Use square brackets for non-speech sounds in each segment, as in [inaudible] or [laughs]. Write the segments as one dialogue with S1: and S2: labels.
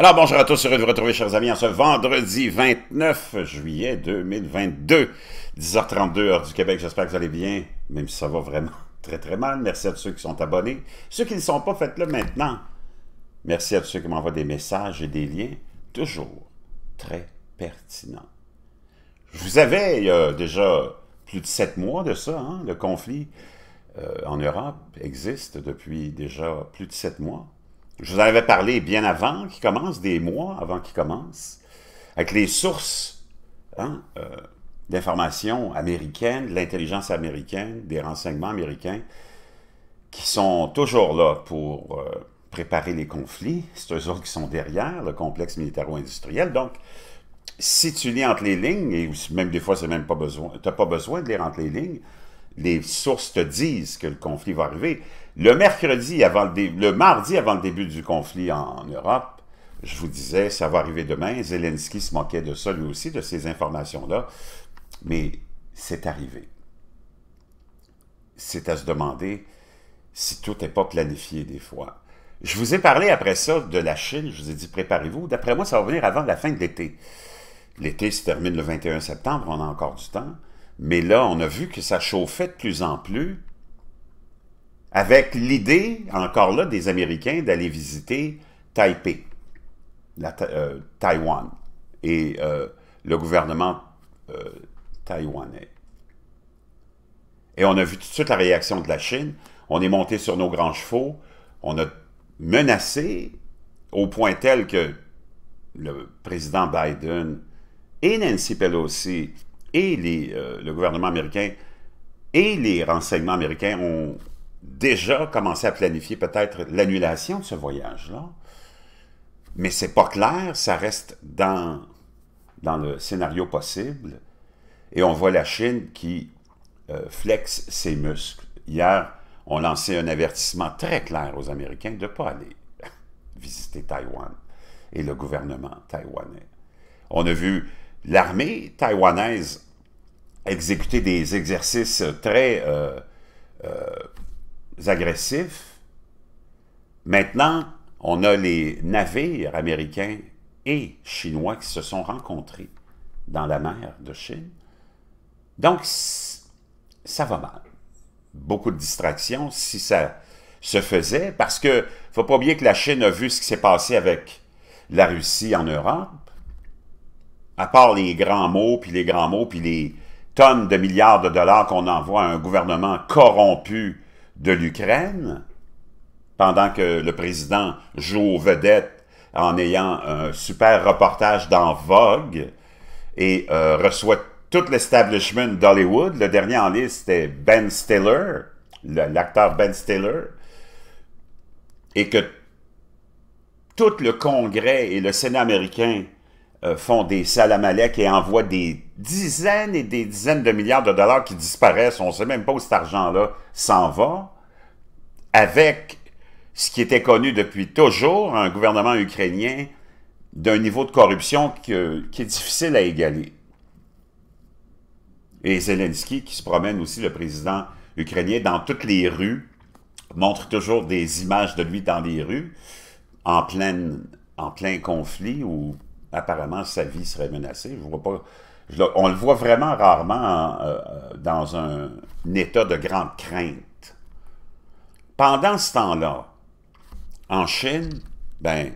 S1: Alors bonjour à tous, heureux de vous retrouver chers amis en ce vendredi 29 juillet 2022, 10h32 heure du Québec. J'espère que vous allez bien, même si ça va vraiment [laughs] très très mal. Merci à tous ceux qui sont abonnés. Ceux qui ne sont pas, faites-le maintenant. Merci à tous ceux qui m'envoient des messages et des liens, toujours très pertinents. Je vous avais il y a déjà plus de sept mois de ça, hein, le conflit euh, en Europe existe depuis déjà plus de sept mois. Je vous en avais parlé bien avant qu'il commence, des mois avant qu'il commence, avec les sources hein, euh, d'informations américaines, de l'intelligence américaine, des renseignements américains, qui sont toujours là pour euh, préparer les conflits. C'est eux autres qui sont derrière le complexe militaro-industriel. Donc, si tu lis entre les lignes, et même des fois, tu n'as pas besoin de lire entre les lignes, les sources te disent que le conflit va arriver. Le mercredi, avant le, mardi avant le début du conflit en, en Europe, je vous disais, ça va arriver demain. Zelensky se moquait de ça lui aussi, de ces informations-là. Mais c'est arrivé. C'est à se demander si tout n'est pas planifié des fois. Je vous ai parlé après ça de la Chine. Je vous ai dit, préparez-vous. D'après moi, ça va venir avant la fin de l'été. L'été se termine le 21 septembre, on a encore du temps. Mais là, on a vu que ça chauffait de plus en plus avec l'idée, encore là, des Américains d'aller visiter Taipei, euh, Taïwan, et euh, le gouvernement euh, taïwanais. Et on a vu tout de suite la réaction de la Chine. On est monté sur nos grands chevaux. On a menacé au point tel que le président Biden et Nancy Pelosi et le gouvernement américain et les renseignements américains ont déjà commencé à planifier peut-être l'annulation de ce voyage-là. Mais c'est pas clair, ça reste dans, dans le scénario possible. Et on voit la Chine qui euh, flexe ses muscles. Hier, on lançait un avertissement très clair aux Américains de ne pas aller [laughs] visiter Taïwan et le gouvernement taïwanais. On a vu l'armée taïwanaise exécuter des exercices très euh, euh, agressifs. Maintenant, on a les navires américains et chinois qui se sont rencontrés dans la mer de Chine. Donc, ça va mal. Beaucoup de distractions si ça se faisait, parce que faut pas oublier que la Chine a vu ce qui s'est passé avec la Russie en Europe. À part les grands mots, puis les grands mots, puis les tonnes de milliards de dollars qu'on envoie à un gouvernement corrompu de l'Ukraine, pendant que le président joue aux vedettes en ayant un super reportage dans Vogue et euh, reçoit tout l'establishment d'Hollywood. Le dernier en liste, est Ben Stiller, l'acteur Ben Stiller, et que tout le Congrès et le Sénat américain euh, font des salamalecs et envoient des dizaines et des dizaines de milliards de dollars qui disparaissent. On ne sait même pas où cet argent-là s'en va. Avec ce qui était connu depuis toujours, un gouvernement ukrainien d'un niveau de corruption qui est difficile à égaler. Et Zelensky, qui se promène aussi, le président ukrainien, dans toutes les rues, montre toujours des images de lui dans les rues, en, en plein conflit ou apparemment sa vie serait menacée. on le voit vraiment rarement euh, dans un, état de grande crainte. Pendant ce temps-là, en Chine, ben,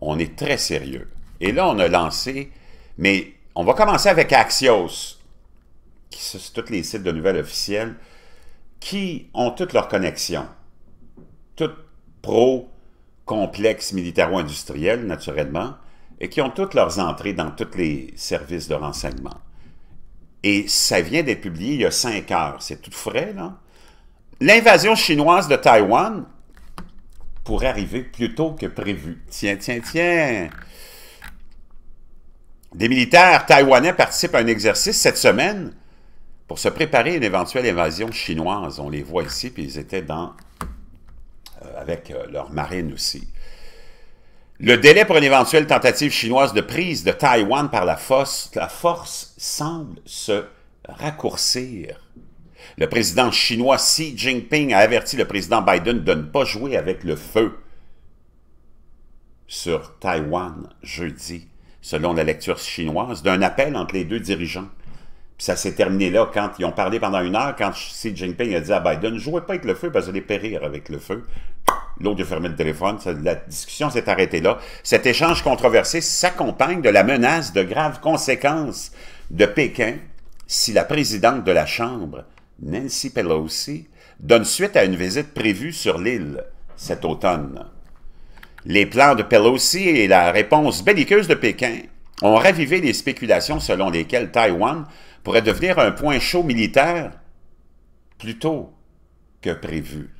S1: on est très sérieux. Et là, on a lancé, mais on va commencer avec Axios, qui sont tous les sites de nouvelles officielles, qui ont toutes leurs connexions. Toutes pro, complexe militaro-industriel, naturellement et qui ont toutes leurs entrées dans tous les services de renseignement. Et ça vient d'être publié il y a cinq heures. C'est tout frais, là. L'invasion chinoise de Taïwan pourrait arriver plus tôt que prévu. Tiens, tiens, tiens. Des militaires taïwanais participent à un exercice cette semaine pour se préparer à une éventuelle invasion chinoise. On les voit ici, puis ils étaient dans, euh, avec leurs leur marine aussi. Le délai pour une éventuelle tentative chinoise de prise de Taïwan par la force, la force semble se raccourcir. Le président chinois Xi Jinping a averti le président Biden de ne pas jouer avec le feu sur Taïwan jeudi, selon la lecture chinoise, d'un appel entre les deux dirigeants. Puis ça s'est terminé là quand ils ont parlé pendant une heure, quand Xi Jinping a dit à Biden, jouez pas avec le feu parce que vous allez périr avec le feu. L'autre a fermé le téléphone. la discussion s'est arrêtée là. Cet échange controversé s'accompagne de la menace de graves conséquences de Pékin si la présidente de la Chambre, Nancy Pelosi, donne suite à une visite prévue sur l'île cet automne. Les plans de Pelosi et la réponse belliqueuse de Pékin ont ravivé les spéculations selon lesquelles Taïwan pourrait devenir un point chaud militaire plus tôt que prévu.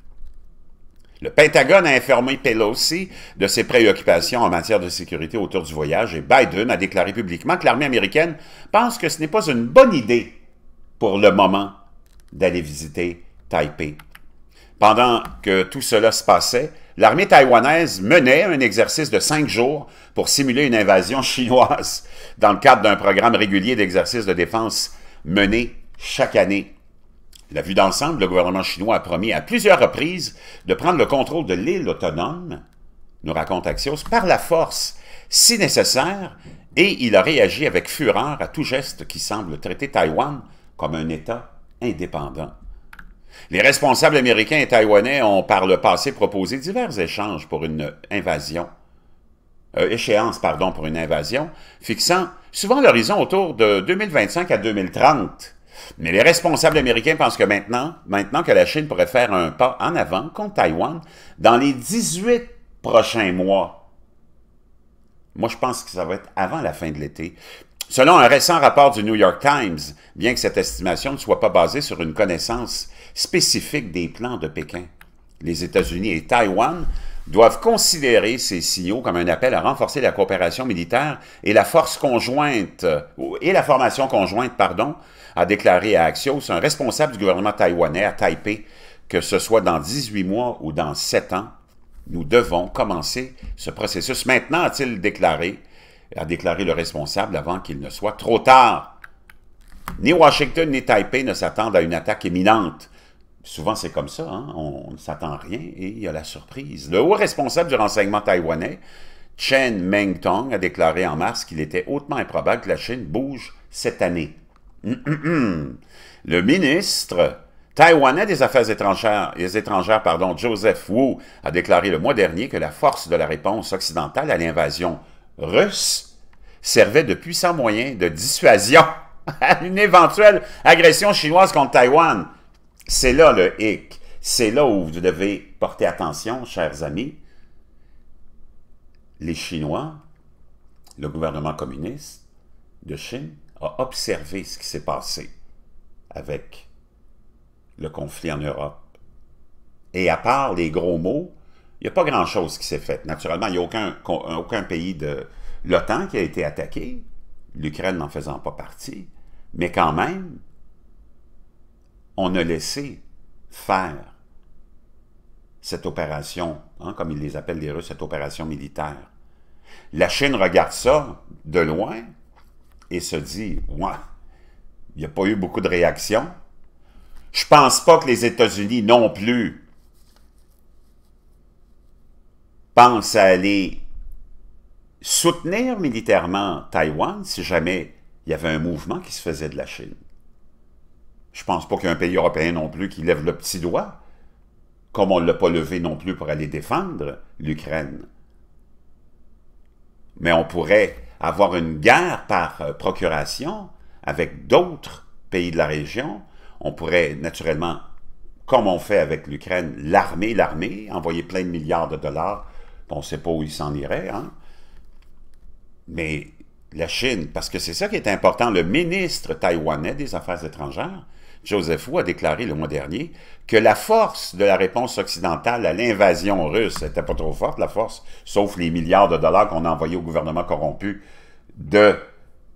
S1: Le Pentagone a informé Pelosi de ses préoccupations en matière de sécurité autour du voyage et Biden a déclaré publiquement que l'armée américaine pense que ce n'est pas une bonne idée pour le moment d'aller visiter Taipei. Pendant que tout cela se passait, l'armée taïwanaise menait un exercice de cinq jours pour simuler une invasion [laughs] chinoise dans le cadre d'un programme régulier d'exercice de défense mené chaque année. La vue d'ensemble, le gouvernement chinois a promis à plusieurs reprises de prendre le contrôle de l'île autonome, nous raconte Axios, par la force, si nécessaire, et il a réagi avec fureur à tout geste qui semble traiter Taïwan comme un État indépendant. Les responsables américains et taïwanais ont par le passé proposé divers échanges pour une invasion, euh, échéance pardon, pour une invasion, fixant souvent l'horizon autour de 2025 à 2030. Mais les responsables américains pensent que maintenant, maintenant que la Chine pourrait faire un pas en avant contre Taïwan, dans les 18 prochains mois, moi je pense que ça va être avant la fin de l'été, Selon un récent rapport du New York Times, bien que cette estimation ne soit pas basée sur une connaissance spécifique des plans de Pékin, les États-Unis et Taïwan doivent considérer ces signaux comme un appel à renforcer la coopération militaire et la force conjointe, et la formation conjointe, pardon, a déclaré à Axios, un responsable du gouvernement taïwanais à Taipei, que ce soit dans 18 mois ou dans 7 ans, nous devons commencer ce processus. Maintenant, a-t-il déclaré, a déclaré le responsable avant qu'il ne soit trop tard. Ni Washington ni Taipei ne s'attendent à une attaque imminente. Souvent, c'est comme ça, hein. on ne s'attend rien et il y a la surprise. Le haut responsable du renseignement taïwanais, Chen Mengtong, a déclaré en mars qu'il était hautement improbable que la Chine bouge cette année. Mm, mm, mm. Le ministre taïwanais des Affaires étrangères, pardon, Joseph Wu a déclaré le mois dernier que la force de la réponse occidentale à l'invasion russe servait de puissant moyen de dissuasion [laughs] à une éventuelle agression chinoise contre Taïwan. C'est là le hic. C'est là où vous devez porter attention, chers amis. Les Chinois, le gouvernement communiste de Chine, a observé ce qui s'est passé avec le conflit en Europe. Et à part les gros mots, il n'y a pas grand-chose qui s'est fait. Naturellement, il n'y a aucun, aucun pays de l'OTAN qui a été attaqué, l'Ukraine n'en faisant pas partie, mais quand même, on a laissé faire cette opération, hein, comme ils les appellent les Russes, cette opération militaire. La Chine regarde ça de loin et se dit Ouais, il n'y a pas eu beaucoup de réactions. Je ne pense pas que les États-Unis non plus pensent à aller soutenir militairement Taïwan si jamais il y avait un mouvement qui se faisait de la Chine. Je ne pense pas qu'il y ait un pays européen non plus qui lève le petit doigt, comme on ne l'a pas levé non plus pour aller défendre l'Ukraine. Mais on pourrait avoir une guerre par euh, procuration avec d'autres pays de la région. On pourrait naturellement, comme on fait avec l'Ukraine, l'armée, l'armée, envoyer plein de milliards de dollars. On ne sait pas où il s'en irait. Hein? Mais la Chine, parce que c'est ça qui est important, le ministre taïwanais des Affaires étrangères, Joseph Wu a déclaré le mois dernier que la force de la réponse occidentale à l'invasion russe n'était pas trop forte, la force, sauf les milliards de dollars qu'on a envoyés au gouvernement corrompu de,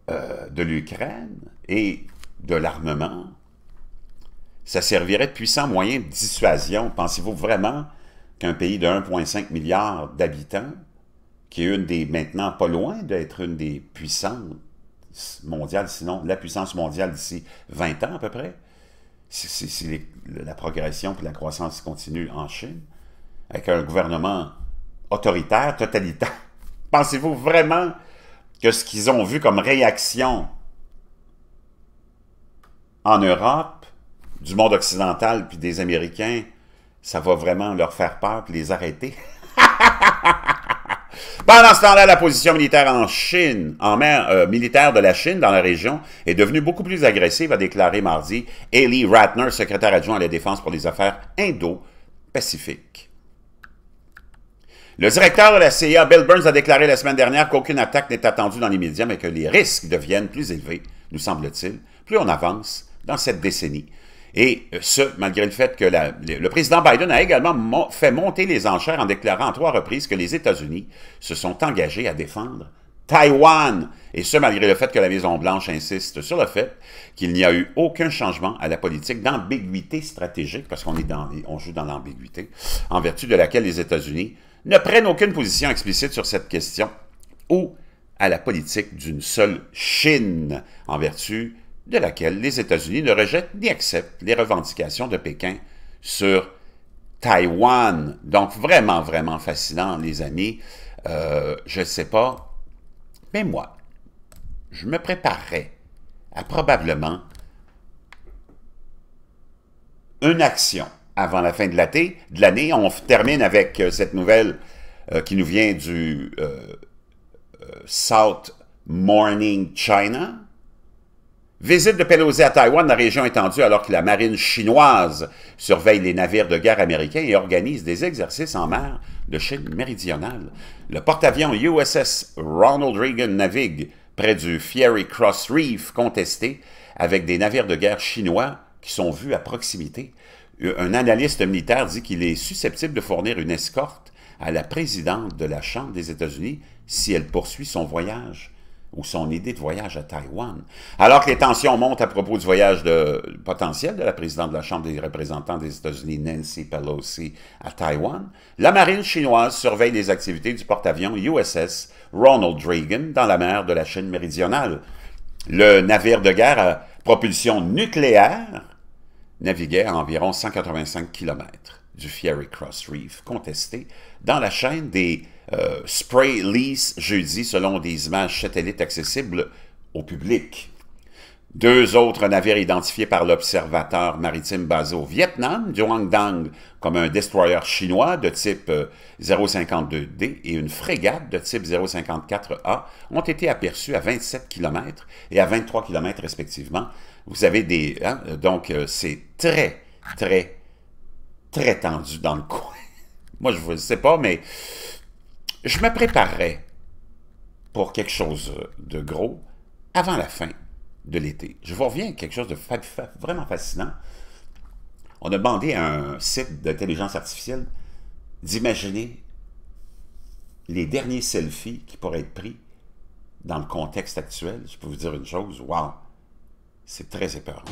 S1: euh, de l'Ukraine et de l'armement. Ça servirait de puissant moyen de dissuasion. Pensez-vous vraiment qu'un pays de 1,5 milliard d'habitants, qui est une des, maintenant pas loin d'être une des puissances mondiales, sinon la puissance mondiale d'ici 20 ans à peu près, si, la progression et la croissance continue en Chine, avec un gouvernement autoritaire, totalitaire, [laughs] pensez-vous vraiment que ce qu'ils ont vu comme réaction en Europe, du monde occidental puis des Américains, ça va vraiment leur faire peur puis les arrêter? [laughs] Pendant ce temps-là, la position militaire en Chine, en mer euh, militaire de la Chine dans la région, est devenue beaucoup plus agressive, a déclaré mardi Ellie Ratner, secrétaire adjoint à la Défense pour les affaires Indo-Pacifiques. Le directeur de la CIA, Bill Burns, a déclaré la semaine dernière qu'aucune attaque n'est attendue dans les médias, mais que les risques deviennent plus élevés, nous semble-t-il, plus on avance dans cette décennie, et ce, malgré le fait que le président Biden a également fait monter les enchères en déclarant à trois reprises que les États-Unis se sont engagés à défendre Taïwan. Et ce, malgré le fait que la Maison-Blanche insiste sur le fait qu'il n'y a eu aucun changement à la politique d'ambiguïté stratégique, parce qu'on est joue dans l'ambiguïté, en vertu de laquelle les États-Unis ne prennent aucune position explicite sur cette question, ou à la politique d'une seule Chine, en vertu de laquelle les États-Unis ne rejettent ni acceptent les revendications de Pékin sur Taïwan. Donc vraiment, vraiment fascinant, les amis. Euh, je ne sais pas, mais moi, je me préparerais à probablement une action avant la fin de de l'année. On termine avec euh, cette nouvelle euh, qui nous vient du South Morning China, Visite de Pelosi à Taïwan, la région étendue alors que la marine chinoise surveille les navires de guerre américains et organise des exercices en mer de Chine méridionale. Le porte-avions USS Ronald Reagan navigue près du Fiery Cross Reef contesté avec des navires de guerre chinois qui sont vus à proximité. Euh, un analyste militaire dit qu'il est susceptible de fournir une escorte à la présidente de la Chambre des États-Unis si elle poursuit son voyage ou son idée de voyage à Taïwan. Alors que les tensions montent à propos du voyage de, potentiel de la présidente de la Chambre des représentants des États-Unis, Nancy Pelosi, à Taïwan, la marine chinoise surveille les activités du porte-avions USS Ronald Reagan dans la mer de la Chine méridionale. Le navire de guerre à propulsion nucléaire naviguait à environ 185 km du Fiery Cross Reef contesté dans la chaîne des euh, spray lease jeudi selon des images satellites accessibles au public. Deux autres navires identifiés par l'observateur maritime basé au Vietnam, Dang comme un destroyer chinois de type 052D euh, et une frégate de type 054A, ont été aperçus à 27 km et à 23 km respectivement. Vous avez des... Hein, donc, euh, c'est très, très très tendu dans le coin. [laughs] Moi, je ne sais pas, mais je me préparais pour quelque chose de gros avant la fin de l'été. Je vous reviens à quelque chose de vraiment fascinant. On a demandé à un site d'intelligence artificielle d'imaginer les derniers selfies qui pourraient être pris dans le contexte actuel. Je peux vous dire une chose, wow, c'est très épeurant.